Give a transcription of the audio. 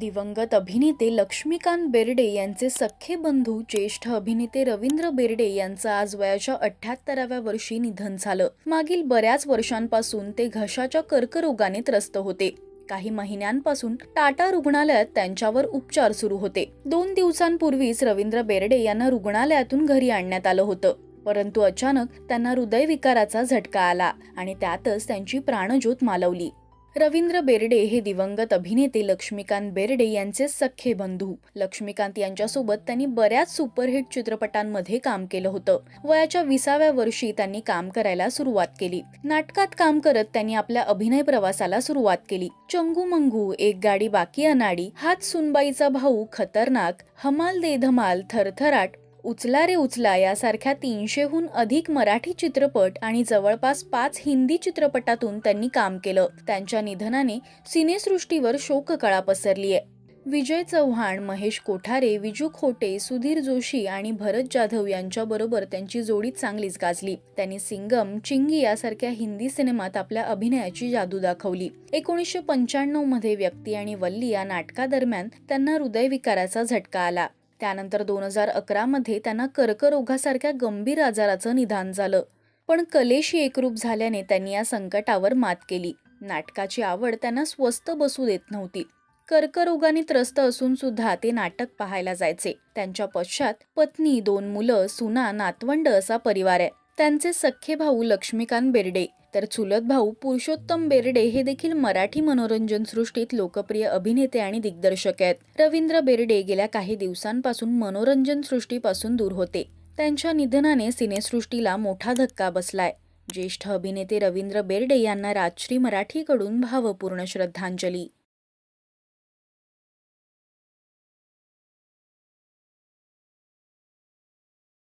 दिवंगत अभिनेते लक्ष्मीकांत बेर्डे यांचे सख्खे बंधू ज्येष्ठ अभिनेते रवींद्र बेर्डे यांचं आज वयाच्या अठ्याहत्तराव्या वर्षी निधन झालं मागील बऱ्याच वर्षांपासून ते घशाच्या कर्करोगाने त्रस्त होते काही महिन्यांपासून टाटा रुग्णालयात त्यांच्यावर उपचार सुरू होते दोन दिवसांपूर्वीच रवींद्र बेर्डे यांना रुग्णालयातून घरी आणण्यात आलं होतं परंतु अचानक त्यांना हृदयविकाराचा झटका आला आणि त्यातच त्यांची प्राणज्योत मालवली रवींद्र बेर्डे हे दिवंगत अभिनेते लक्ष्मीकांत बेर्डे यांचे सख्खे बंधू लक्ष्मीकांत यांच्यासोबत त्यांनी बऱ्याच सुपरहिट चित्रपटांमध्ये काम केलं होतं वयाच्या विसाव्या वर्षी त्यांनी काम करायला सुरुवात केली नाटकात काम करत त्यांनी आपल्या अभिनय प्रवासाला सुरुवात केली चंगू मंगू एक गाडी बाकी अनाडी हात सुनबाईचा भाऊ खतरनाक हमाल दे धमाल थरथराट उचला रे उचला यासारख्या तीनशेहून अधिक मराठी चित्रपट आणि जवळपास पाच हिंदी चित्रपटातून त्यांनी काम केलं त्यांच्या निधनाने सिनेसृष्टीवर शोककळा पसरली आहे विजय चव्हाण महेश कोठारे विजू खोटे सुधीर जोशी आणि भरत जाधव यांच्याबरोबर त्यांची जोडी चांगलीच गाजली त्यांनी सिंगम चिंगी यासारख्या हिंदी सिनेमात आपल्या अभिनयाची जादू दाखवली एकोणीसशे पंच्याण्णव मध्ये व्यक्ती आणि वल्ली या नाटकादरम्यान त्यांना हृदयविकाराचा झटका आला त्यानंतर दोन हजार अकरामध्ये त्यांना कर्करोगासारख्या गंभीर आजाराचं निधान झालं पण कलेशी एकरूप झाल्याने त्यांनी या संकटावर मात केली नाटकाची आवड त्यांना स्वस्त बसू देत नव्हती कर्करोगाने त्रस्त असून सुद्धा ते नाटक पाहायला जायचे त्यांच्या पश्चात पत्नी दोन मुलं सुना नातवंड असा परिवार आहे त्यांचे सख्खे भाऊ लक्ष्मीकांत बेर्डे तर चुलत भाऊ पुरुषोत्तम बेर्डे हे देखील मराठी मनोरंजन सृष्टीत लोकप्रिय अभिनेते आणि दिग्दर्शक आहेत रवींद्र बेर्डे गेल्या काही दिवसांपासून मनोरंजन सृष्टीपासून दूर होते त्यांच्या निधनाने सिनेसृष्टीला मोठा धक्का बसलाय ज्येष्ठ अभिनेते रवींद्र बेर्डे यांना राजश्री मराठीकडून भावपूर्ण श्रद्धांजली